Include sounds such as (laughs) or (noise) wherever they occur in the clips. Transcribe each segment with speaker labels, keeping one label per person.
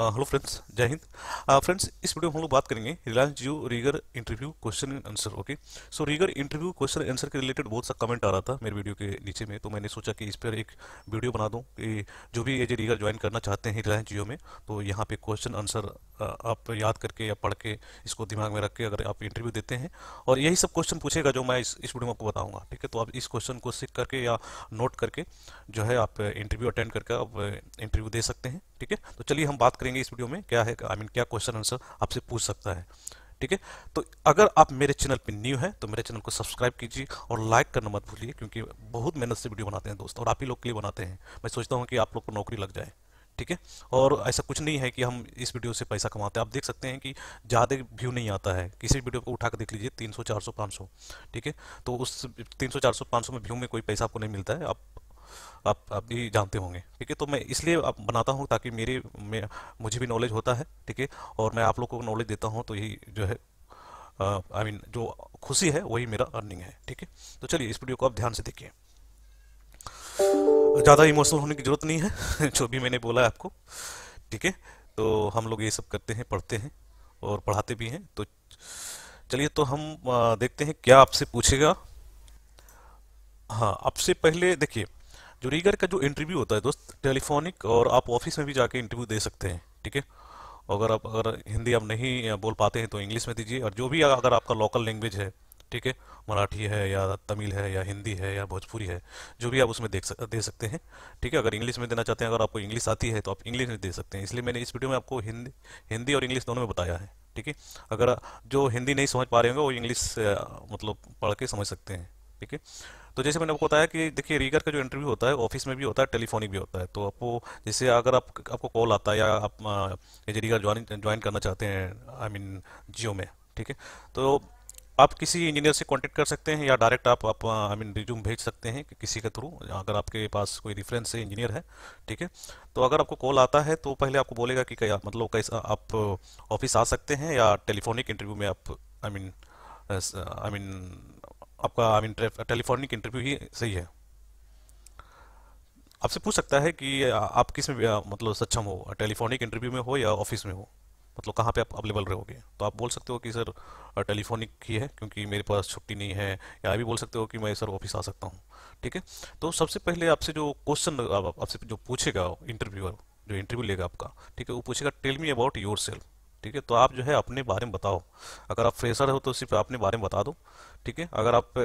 Speaker 1: hello friends जय Hind friends इस video में हम लोग बात करेंगे Reliance Jio rigger interview question and answer okay so rigger interview question answer के रिलेटेड बहुत सा कमेंट आ रहा था मेरे वीडियो के नीचे में तो मैंने सोचा कि इस पर एक वीडियो बना दूँ कि जो भी एज ए रीगर ज्वाइन करना चाहते हैं रिलायंस जियो में तो यहाँ पर क्वेश्चन आंसर आप याद करके या पढ़ के इसको दिमाग में रख के अगर आप इंटरव्यू देते हैं और यही सब क्वेश्चन पूछेगा जो मैं इस इस वीडियो में आपको बताऊँगा ठीक है तो आप इस क्वेश्चन को सीख करके या नोट करके जो है आप इंटरव्यू अटेंड करके आप इंटरव्यू uh, दे सकते हैं ठीक है तो चलिए हम बात करेंगे इस वीडियो में क्या है आई I मीन mean, क्या क्वेश्चन आंसर आपसे पूछ सकता है ठीक है तो अगर आप मेरे चैनल पर न्यू हैं तो मेरे चैनल को सब्सक्राइब कीजिए और लाइक करना मत भूलिए क्योंकि बहुत मेहनत से वीडियो बनाते हैं दोस्त और आप ही लोग के लिए बनाते हैं मैं सोचता हूँ कि आप लोग को नौकरी लग जाए ठीक है और ऐसा कुछ नहीं है कि हम इस वीडियो से पैसा कमाते हैं आप देख सकते हैं कि ज़्यादा व्यू नहीं आता है किसी वीडियो को उठा कर देख लीजिए 300 400 500 ठीक है तो उस 300 400 500 में व्यू में कोई पैसा आपको नहीं मिलता है आप आप आप भी जानते होंगे ठीक है तो मैं इसलिए आप बनाता हूँ ताकि मेरे में मुझे भी नॉलेज होता है ठीक है और मैं आप लोग को नॉलेज देता हूँ तो यही जो है आई मीन जो खुशी है वही मेरा अर्निंग है ठीक है तो चलिए इस वीडियो को आप ध्यान से देखिए ज़्यादा इमोशनल होने की ज़रूरत नहीं है (laughs) जो भी मैंने बोला आपको ठीक है तो हम लोग ये सब करते हैं पढ़ते हैं और पढ़ाते भी हैं तो चलिए तो हम देखते हैं क्या आपसे पूछेगा हाँ आपसे पहले देखिए जो रीगर का जो इंटरव्यू होता है दोस्त टेलीफोनिक और आप ऑफिस में भी जाके इंटरव्यू दे सकते हैं ठीक है अगर आप अगर हिंदी आप नहीं बोल पाते हैं तो इंग्लिश में दीजिए और जो भी अगर आपका लोकल लैंग्वेज है ठीक है मराठी है या तमिल है या हिंदी है या भोजपुरी है जो भी आप उसमें देख सक, दे सकते हैं ठीक है अगर इंग्लिश में देना चाहते हैं अगर आपको इंग्लिश आती है तो आप इंग्लिश में दे सकते हैं इसलिए मैंने इस वीडियो में आपको हिंदी हिंदी और इंग्लिश दोनों में बताया है ठीक है अगर जो हिंदी नहीं समझ पा रहे होंगे वो इंग्लिश मतलब पढ़ के समझ सकते हैं ठीक है तो जैसे मैंने आपको बताया कि देखिए रीगर का जो इंटरव्यू होता है ऑफिस में भी होता है टेलीफोनिक भी होता है तो आपको जैसे अगर आप आपको कॉल आता है या आप ये रीगर ज्वाइन ज्वाइन करना चाहते हैं आई मीन जियो में ठीक है तो आप किसी इंजीनियर से कांटेक्ट कर सकते हैं या डायरेक्ट आप आप आई मीन रिज्यूम भेज सकते हैं कि किसी के थ्रू अगर आपके पास कोई रेफरेंस है इंजीनियर है ठीक है तो अगर आपको कॉल आता है तो पहले आपको बोलेगा कि क्या मतलब कैसा आप ऑफिस आ सकते हैं या टेलीफोनिक इंटरव्यू में आप आई मीन आई मीन आपका आई मीन टेलीफोनिक इंटरव्यू ही सही है आपसे पूछ सकता है कि आप किस में मतलब सक्षम हो टेलीफोनिक इंटरव्यू में हो या ऑफिस में हो मतलब कहाँ पे आप अवेलेबल रहोगे तो आप बोल सकते हो कि सर टेलीफोनिक ही है क्योंकि मेरे पास छुट्टी नहीं है या भी बोल सकते हो कि मैं सर ऑफिस आ सकता हूँ ठीक है तो सबसे पहले आपसे जो क्वेश्चन आपसे जो पूछेगा इंटरव्यूअर जो इंटरव्यू लेगा आपका ठीक है वो पूछेगा tell me about yourself ठीक है तो आप जो है अपने बारे में बताओ अगर आप फ्रेशर हो तो सिर्फ अपने बारे में बता दो ठीक है अगर आप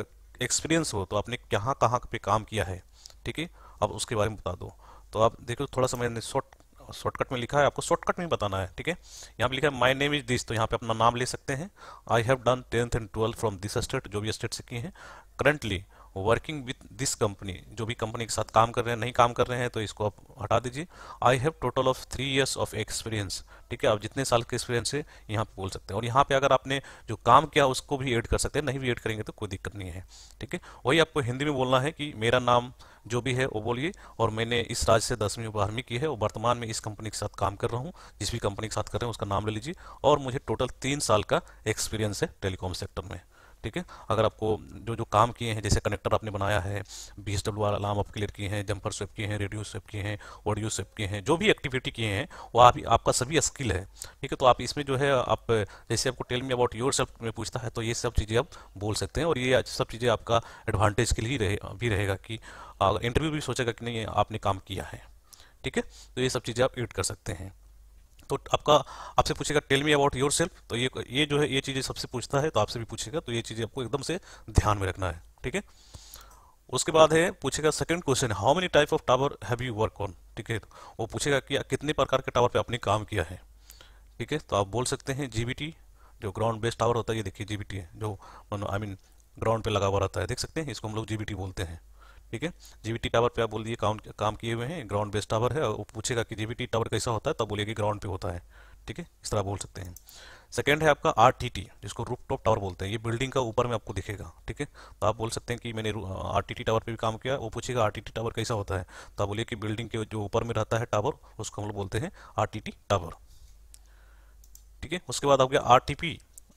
Speaker 1: एक्सपीरियंस हो तो आपने कहाँ कहाँ पे काम किया है ठीक है आप उसके बारे में बता दो तो आप देखो थोड़ा सा मैंने शॉर्ट शॉर्टकट में लिखा है आपको शॉर्टकट में बताना है ठीक है यहाँ पे लिखा है माई नेम इज दिस तो यहाँ पे अपना नाम ले सकते हैं I have done tenth and twelfth from this state जो भी स्टेट से किए हैं currently working with this company जो भी कंपनी के साथ काम कर रहे हैं नहीं काम कर रहे हैं तो इसको आप हटा दीजिए I have total of three years of experience ठीक है आप जितने साल के एक्सपीरियंस है यहाँ पे बोल सकते हैं और यहाँ पे अगर आपने जो काम किया उसको भी ऐड कर सकते हैं नहीं भी ऐड करेंगे तो कोई दिक्कत नहीं है ठीक है वही आपको हिंदी में बोलना है कि मेरा नाम जो भी है वो बोलिए और मैंने इस राज्य से दसवीं बारहवीं की है और वर्तमान में इस कंपनी के साथ काम कर रहा हूँ जिस भी कंपनी के साथ कर रहे हैं उसका नाम ले लीजिए और मुझे टोटल तीन साल का एक्सपीरियंस है टेलीकॉम सेक्टर में ठीक है अगर आपको जो जो काम किए हैं जैसे कनेक्टर आपने बनाया है B S W R alarm आप क्लियर किए हैं जंपर स्वेप किए हैं रेडियो स्वेप किए हैं ऑडियो स्वेप किए हैं जो भी एक्टिविटी किए हैं वो आप आपका सभी स्किल है ठीक है तो आप इसमें जो है आप जैसे आपको tell me about yourself में पूछता है तो ये सब चीज़ें आप बोल सकते हैं और ये सब चीज़ें आपका एडवांटेज के लिए रहे भी रहेगा कि इंटरव्यू भी सोचेगा कि नहीं आपने काम किया है ठीक है तो ये सब चीज़ें आप एड कर सकते हैं तो आपका आपसे पूछेगा tell me about yourself तो ये ये जो है ये चीज़ें सबसे पूछता है तो आपसे भी पूछेगा तो ये चीज़ें आपको एकदम से ध्यान में रखना है ठीक है उसके बाद है पूछेगा second question how many type of tower have you work on ठीक है वो पूछेगा कि कितने प्रकार के टावर पे आपने काम किया है ठीक है तो आप बोल सकते हैं जीबीटी जो ग्राउंड बेस्ड टावर होता है ये देखिए जीबीटी है जो आई मीन ग्राउंड पे लगा हुआ रहता है देख सकते हैं इसको हम लोग जीबीटी बोलते हैं ठीक है जीबीटी टावर पे आप बोल दिए काम काम किए हुए हैं ग्राउंड बेस्ड टावर है और पूछेगा कि जीबीटी टावर कैसा होता है तब तो बोलिए कि ग्राउंड पे होता है ठीक है इस तरह बोल सकते हैं सेकेंड है आपका आर जिसको रूप टॉप टावर बोलते हैं ये बिल्डिंग का ऊपर में आपको दिखेगा ठीक है तो आप बोल सकते हैं कि मैंने आर टावर पर भी काम किया वो पूछेगा आर टावर कैसा होता है तो आप बोलिए कि बिल्डिंग के जो ऊपर में रहता है टावर उसको हम लोग बोलते हैं आर टावर ठीक है उसके बाद आपके आर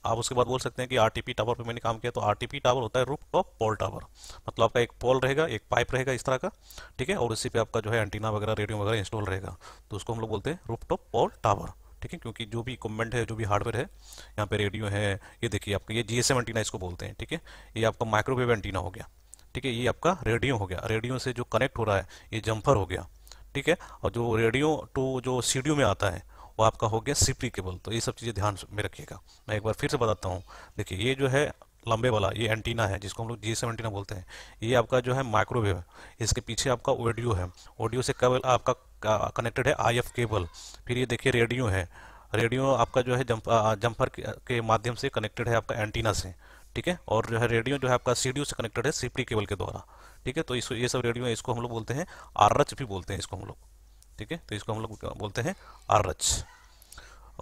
Speaker 1: आप उसके बाद बोल सकते हैं कि आरटीपी टावर पे मैंने काम किया तो आरटीपी टावर होता है रूप टॉप पोल टावर मतलब आपका एक पोल रहेगा एक पाइप रहेगा इस तरह का ठीक है और इसी पे आपका जो है एंटीना वगैरह रेडियो वगैरह इंस्टॉल रहेगा तो उसको हम लोग बोलते हैं रूप टॉप पोल टावर ठीक है क्योंकि जो भी इक्विपमेंट है जो भी हार्डवेयर है यहाँ पे रेडियो है ये देखिए आपका ये जीएसएम एंटीना इसको बोलते हैं ठीक है ये आपका माइक्रोवेव एंटीना हो गया ठीक है ये आपका रेडियो हो गया रेडियो से जो कनेक्ट हो रहा है ये जम्फर हो गया ठीक है और जो रेडियो टू जो सीडियो में आता है वो आपका हो गया केबल तो ये सब चीज़ें ध्यान में रखिएगा मैं एक बार फिर से बताता हूँ देखिए ये जो है लंबे वाला ये एंटीना है जिसको हम लोग जी सेम एंटीना बोलते हैं ये आपका जो है माइक्रोवेव है इसके पीछे आपका ऑडियो है ऑडियो से केबल आपका कनेक्टेड है आई केबल फिर ये देखिए रेडियो है रेडियो आपका जो है जंप जंपर के माध्यम से कनेक्टेड है आपका एंटीना से ठीक है और जो है रेडियो जो है आपका सीडियो से कनेक्टेड है सीपी केबल के द्वारा ठीक है तो इस ये सब रेडियो है इसको हम लोग बोलते हैं आर भी बोलते हैं इसको हम लोग ठीक है तो इसको हम लोग बोलते हैं आरच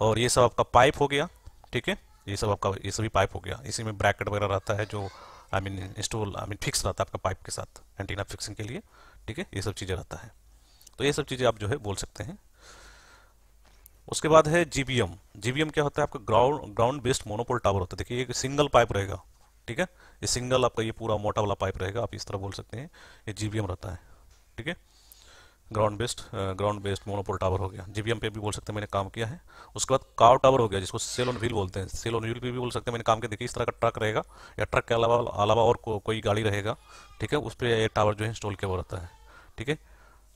Speaker 1: और ये सब आपका पाइप हो गया ठीक है ये सब आपका ये सभी पाइप हो गया इसी में ब्रैकेट वगैरह रहता है जो I mean install I mean fix रहता है आपका पाइप के साथ एंटीना फिक्सिंग के लिए ठीक है ये सब चीज़ें रहता है तो ये सब चीज़ें आप जो है बोल सकते हैं उसके बाद है जीबीएम जीबीएम क्या होता है आपका ground ground based monopole tower होता है देखिए एक सिंगल पाइप रहेगा ठीक है ये सिंगल आपका ये पूरा मोटा वाला पाइप रहेगा आप इस तरह बोल सकते हैं ये जीबीएम रहता है ठीक है ground based ground based monopole tower हो गया जीबीएम पे भी बोल सकते हैं मैंने काम किया है उसके बाद काव टावर हो गया जिसको सेल ऑन व्हील बोलते हैं सेल ऑन व्हील पे भी बोल सकते हैं मैंने काम के देखिए इस तरह का ट्रक रहेगा या ट्रक के अलावा अलावा और को, कोई गाड़ी रहेगा ठीक है उस पर यह टावर जो है इंस्टॉल किया हुआ रहता है ठीक है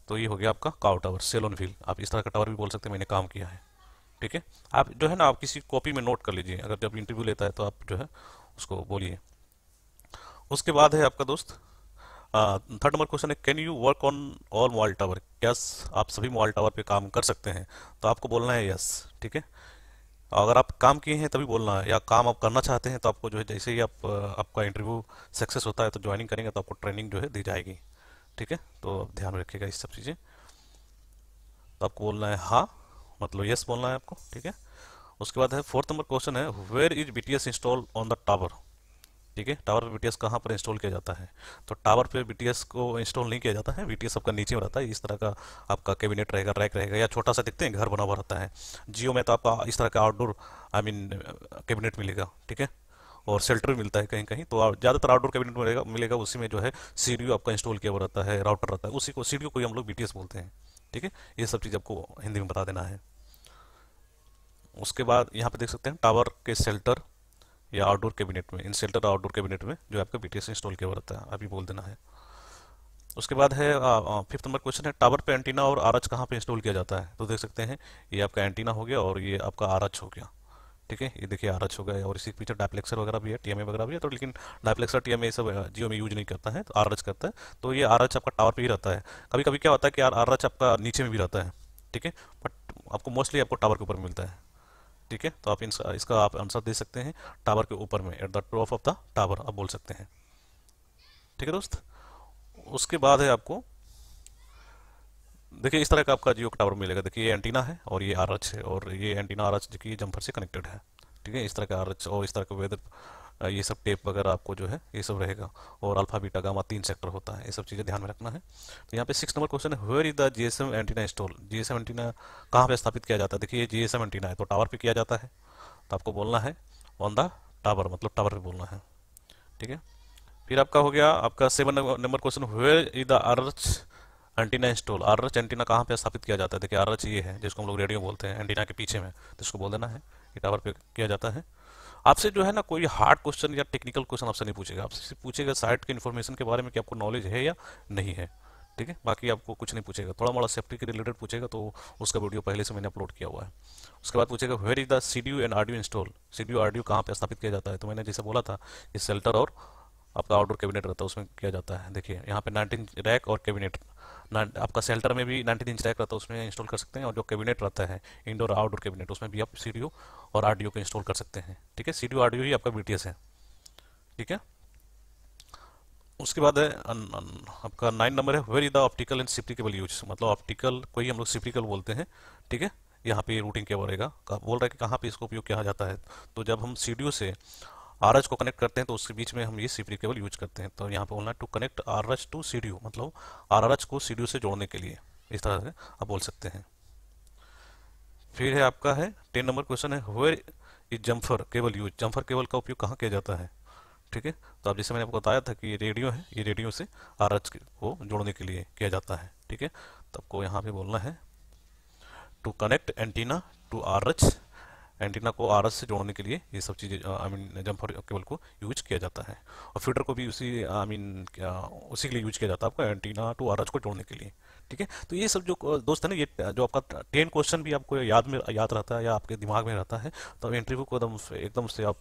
Speaker 1: तो ये हो गया आपका काव टावर सेल ऑन व्हील आप इस तरह का टावर भी बोल सकते हैं मैंने काम किया है ठीक है आप जो है ना आप किसी कॉपी में नोट कर लीजिए अगर जब इंटरव्यू लेता है तो आप जो है उसको बोलिए उसके बाद है आपका दोस्त थर्ड नंबर क्वेश्चन है can you work on all mobile tower yes आप सभी मोबाइल टावर पे काम कर सकते हैं तो आपको बोलना है यस ठीक है अगर आप काम किए हैं तभी बोलना है या काम आप करना चाहते हैं तो आपको जो है जैसे ही आप uh, आपका इंटरव्यू सक्सेस होता है तो ज्वाइनिंग करेंगे तो आपको ट्रेनिंग जो है दी जाएगी ठीक है तो आप ध्यान रखिएगा इस सब चीज़ें तो आपको बोलना है हाँ मतलब यस बोलना है आपको ठीक है उसके बाद है फोर्थ नंबर क्वेश्चन है where is B T S install on the tower ठीक है टावर पर बीटीएस कहाँ पर इंस्टॉल किया जाता है तो टावर पे बी को इंस्टॉल नहीं किया जाता है बी आपका नीचे में रहता है इस तरह का आपका कैबिनेट रहेगा रैक रहेगा या छोटा सा देखते हैं घर बना हुआ रहता है जियो में तो आपका इस तरह का आउटडोर आई मीन कैबिनेट मिलेगा ठीक है और सेल्टर भी मिलता है कहीं कहीं तो ज़्यादातर आउटडोर कैबिनेट मिलेगा मिलेगा उसी में जो है सी आपका इंस्टॉल किया हुआ रहता है राउटर रहता है उसी को सी को हम लोग बी बोलते हैं ठीक है ये सब चीज़ आपको हिंदी में बता देना है उसके बाद यहाँ पे देख सकते हैं टावर के सेल्टर या आउटडोर कैबिनेट में इन सेल्टर आउटडोर कैबिनेट में जो आपका बीटीएस इंस्टॉल किया हुआ रहता है अभी बोल देना है उसके बाद है फिफ्थ नंबर क्वेश्चन है टावर पे एंटीना और आर एच कहाँ पर इंस्टॉल किया जाता है तो देख सकते हैं ये आपका एंटीना हो गया और ये आपका आर हो गया ठीक है ये देखिए आर एच हो गया और इसी के पीछे डायप्लेक्सर वगैरह भी है टी वगैरह भी है तो लेकिन डायप्लेक्सर टी एम सब जियो में यूज नहीं करता है तो आर एच करता है तो ये आर एच आपका टावर पर ही रहता है कभी कभी क्या होता है कि आर एच आपका नीचे में भी रहता है ठीक है बट आपको मोस्टली आपको टावर के ऊपर मिलता है ठीक है तो आप इसका, इसका आप आंसर दे सकते हैं टावर के ऊपर में at the top of the tower आप बोल सकते हैं ठीक है दोस्त उसके बाद है आपको देखिए इस तरह का आपका जियो टावर मिलेगा देखिए ये एंटीना है और ये आर है और ये एंटीना आर एच देखिए जम्फर से कनेक्टेड है ठीक है इस तरह का आर और इस तरह का वेदर ये सब टेप वगैरह आपको जो है ये सब रहेगा और अल्फा बीटा गामा तीन सेक्टर होता है ये सब चीज़ें ध्यान में रखना है तो यहाँ पे सिक्स नंबर क्वेश्चन है where is the G S M antenna install G S M antenna कहाँ पर स्थापित किया जाता है देखिए ये जी एस एम एंटीना है तो टावर पर किया जाता है तो आपको बोलना है ऑन द टावर मतलब टावर पर बोलना है ठीक है फिर आपका हो गया आपका seven number question where is the earth antenna install R H antenna कहाँ पे स्थापित किया जाता है देखिए आर एच ये है जिसको हम लोग रेडियो बोलते हैं एंटीना के पीछे में तो इसको बोल देना है कि टावर पे किया जाता है आपसे जो है ना कोई हार्ड क्वेश्चन या टेक्निकल क्वेश्चन आपसे नहीं पूछेगा आपसे पूछेगा साइट के इन्फॉर्मेशन के बारे में कि आपको नॉलेज है या नहीं है ठीक है बाकी आपको कुछ नहीं पूछेगा थोड़ा मोड़ा सेफ्टी के रिलेटेड पूछेगा तो उसका वीडियो पहले से मैंने अपलोड किया हुआ है उसके बाद पूछेगा where is the C and R install C D U कहाँ पर स्थापित किया जाता है तो मैंने जैसे बोला था कि सेल्टर और आपका आउटडोर कैबिनेट रहता है उसमें किया जाता है देखिए यहाँ पे 19 रैक और कैबिनेट आपका सेल्टर में भी 19 इंच रैक रहता है उसमें इंस्टॉल कर सकते हैं और जो कैबिनेट रहता है इंडोर आउटडोर कैबिनेट उसमें भी आप सी और आर को इंस्टॉल कर सकते हैं ठीक है सी डी ही आपका बी है ठीक है उसके बाद है अन, अन, आपका नाइन नंबर है where is the optical and सिप्टी केबल यूज मतलब ऑप्टिकल को ही हम लोग सिप्टिकल बोलते हैं ठीक है यहाँ पे रूटिंग केबल रहेगा बोल रहा है कि कहाँ पे इसको उपयोग किया जाता है तो जब हम सी से आर को कनेक्ट करते हैं तो उसके बीच में हम ये सीपरी केबल यूज करते हैं तो यहाँ पे बोलना to connect R to C मतलब आर को सी से जोड़ने के लिए इस तरह से आप बोल सकते हैं फिर है आपका है टेन नंबर क्वेश्चन है where is jumper cable use jumper cable का उपयोग कहाँ किया जाता है ठीक है तो आप जैसे मैंने आपको बताया था कि ये रेडियो है ये रेडियो से आर को जोड़ने के लिए किया जाता है ठीक है तो आपको यहाँ पे बोलना है to connect antenna to R H antenna को आर से जोड़ने के लिए ये सब चीज़ें आई मीन जम्पर केबल को यूज किया जाता है और फीडर को भी उसी आई मीन उसी के लिए यूज किया जाता है आपका एंटीना टू आर को जोड़ने के लिए ठीक है तो ये सब जो दोस्त है ना ये जो आपका टेन क्वेश्चन भी आपको याद में याद रहता है या आपके दिमाग में रहता है तो इंटरव्यू को एकदम एकदम से आप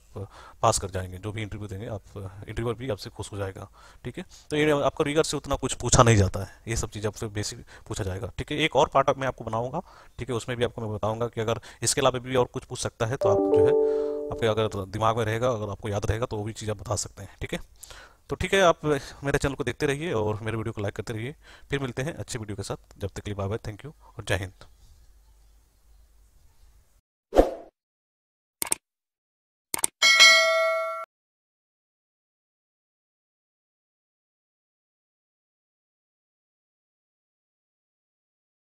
Speaker 1: पास कर जाएंगे जो भी इंटरव्यू देंगे आप इंटरव्यूअर भी आपसे खुश हो जाएगा ठीक है तो ये आपका रीगर से उतना कुछ पूछा नहीं जाता है ये सब चीज़ आपसे बेसिक पूछा जाएगा ठीक है एक और पार्ट मैं आपको बनाऊंगा ठीक है उसमें भी आपको मैं बताऊंगा कि अगर इसके अलावा भी और कुछ पूछ सकता है तो आप जो है आपके अगर दिमाग में रहेगा अगर आपको याद रहेगा तो वो भी चीज़ आप बता सकते हैं ठीक है तो ठीक है आप मेरे चैनल को देखते रहिए और मेरे वीडियो को लाइक करते रहिए फिर मिलते हैं अच्छी वीडियो के साथ जब तक के लिए बाय बाय थैंक यू और जय हिंद